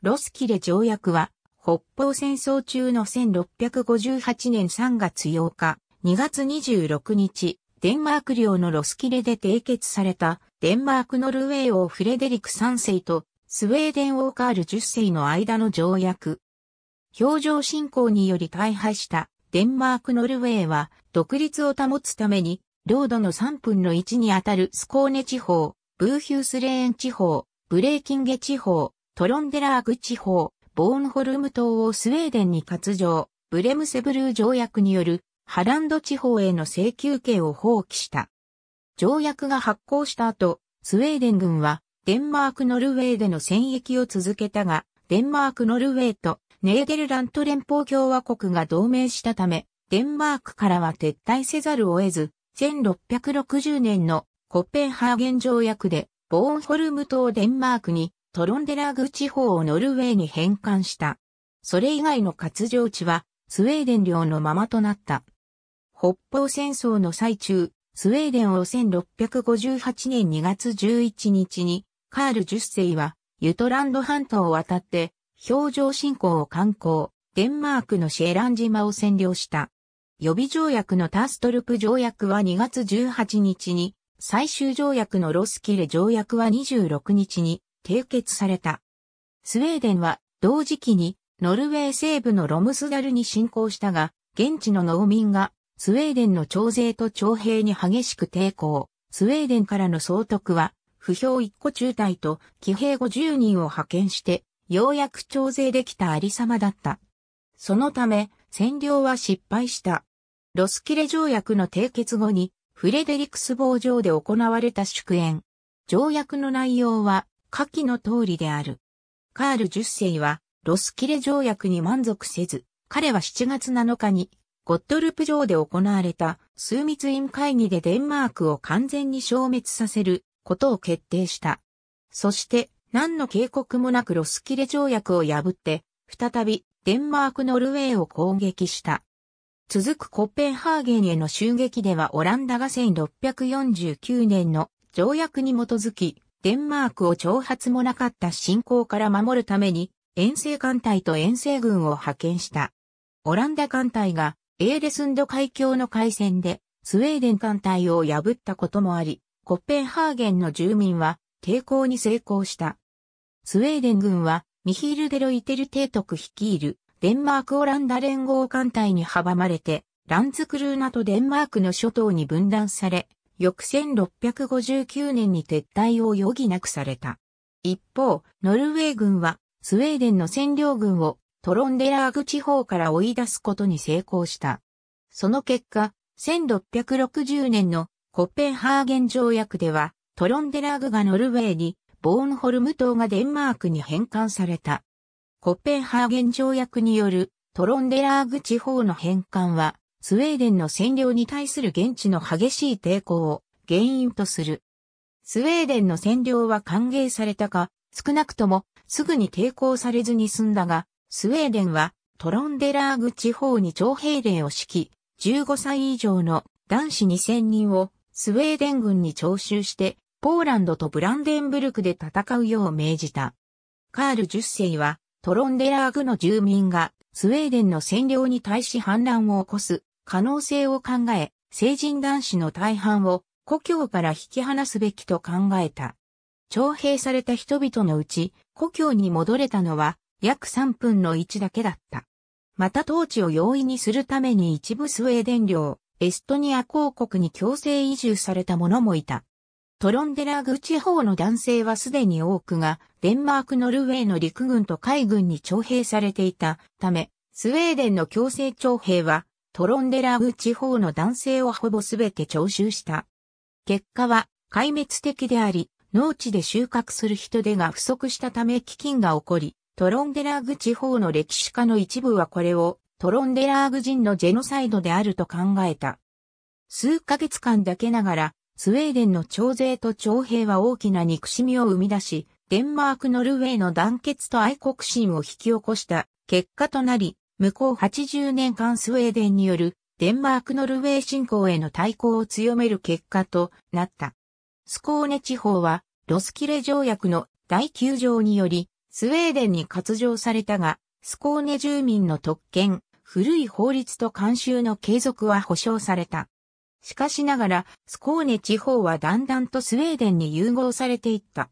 ロスキレ条約は、北方戦争中の1658年3月8日、2月26日、デンマーク領のロスキレで締結された、デンマークノルウェー王フレデリク3世と、スウェーデン王カール10世の間の条約。表情侵攻により大敗したデンマークノルウェーは、独立を保つために、領土の3分の1にあたるスコーネ地方、ブーヒュースレーン地方、ブレーキンゲ地方、トロンデラーグ地方、ボーンホルム島をスウェーデンに割譲、ブレムセブルー条約によるハランド地方への請求権を放棄した。条約が発効した後、スウェーデン軍はデンマーク・ノルウェーでの戦役を続けたが、デンマーク・ノルウェーとネーデルラント連邦共和国が同盟したため、デンマークからは撤退せざるを得ず、1660年のコッペンハーゲン条約で、ボーンホルム島デンマークにトロンデラーグ地方をノルウェーに返還した。それ以外の割上地は、スウェーデン領のままとなった。北方戦争の最中、スウェーデンを1658年2月11日に、カール10世は、ユトランド半島を渡って、氷上侵攻を観光、デンマークのシェラン島を占領した。予備条約のターストルプ条約は2月18日に、最終条約のロスキレ条約は26日に、締結された。スウェーデンは同時期にノルウェー西部のロムスダルに侵攻したが、現地の農民がスウェーデンの徴税と徴兵に激しく抵抗。スウェーデンからの総督は、不評一個中隊と騎兵50人を派遣して、ようやく徴税できたありさまだった。そのため、占領は失敗した。ロスキレ条約の締結後に、フレデリクス坊城で行われた祝宴。条約の内容は、下記の通りである。カール10世は、ロスキレ条約に満足せず、彼は7月7日に、ゴットルプ城で行われた枢密院会議でデンマークを完全に消滅させることを決定した。そして、何の警告もなくロスキレ条約を破って、再びデンマーク・ノルウェーを攻撃した。続くコッペンハーゲンへの襲撃ではオランダが1649年の条約に基づきデンマークを挑発もなかった侵攻から守るために、遠征艦隊と遠征軍を派遣した。オランダ艦隊がエーレスンド海峡の海戦でスウェーデン艦隊を破ったこともあり、コッペンハーゲンの住民は抵抗に成功した。スウェーデン軍はミヒール・デロイテル提督率いるデンマーク・オランダ連合艦隊に阻まれて、ランズクルーナとデンマークの諸島に分断され、翌1659年に撤退を余儀なくされた。一方、ノルウェー軍はスウェーデンの占領軍をトロンデラーグ地方から追い出すことに成功した。その結果、1660年のコペンハーゲン条約では、トロンデラーグがノルウェーに、ボーンホルム島がデンマークに返還された。コペンハーゲン条約によるトロンデラーグ地方の返還は、スウェーデンの占領に対する現地の激しい抵抗を原因とする。スウェーデンの占領は歓迎されたか、少なくともすぐに抵抗されずに済んだが、スウェーデンはトロンデラーグ地方に徴兵令を敷き、15歳以上の男子2000人をスウェーデン軍に徴収して、ポーランドとブランデンブルクで戦うよう命じた。カール10世はトロンデラーグの住民がスウェーデンの占領に対し反乱を起こす可能性を考え、成人男子の大半を故郷から引き離すべきと考えた。徴兵された人々のうち、故郷に戻れたのは約3分の1だけだった。また統治を容易にするために一部スウェーデン領、エストニア公国に強制移住された者もいた。トロンデラーグ地方の男性はすでに多くが、デンマークノルウェーの陸軍と海軍に徴兵されていたため、スウェーデンの強制徴兵はトロンデラグ地方の男性をほぼすべて徴収した。結果は壊滅的であり、農地で収穫する人手が不足したため飢饉が起こり、トロンデラーグ地方の歴史家の一部はこれをトロンデラーグ人のジェノサイドであると考えた。数ヶ月間だけながら、スウェーデンの徴税と徴兵は大きな憎しみを生み出し、デンマーク・ノルウェーの団結と愛国心を引き起こした結果となり、向こう80年間スウェーデンによるデンマークノルウェー侵攻への対抗を強める結果となった。スコーネ地方はロスキレ条約の第9条によりスウェーデンに割譲されたが、スコーネ住民の特権、古い法律と慣習の継続は保障された。しかしながら、スコーネ地方はだんだんとスウェーデンに融合されていった。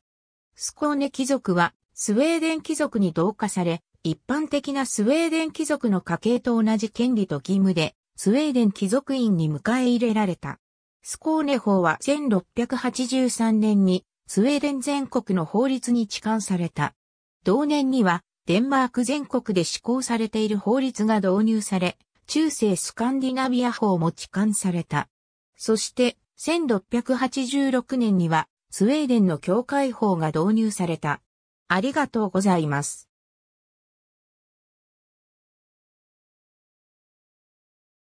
スコーネ貴族はスウェーデン貴族に同化され、一般的なスウェーデン貴族の家系と同じ権利と義務で、スウェーデン貴族院に迎え入れられた。スコーネ法は1683年にスウェーデン全国の法律に置換された。同年にはデンマーク全国で施行されている法律が導入され、中世スカンディナビア法も置換された。そして1686年にはスウェーデンの教会法が導入された。ありがとうございます。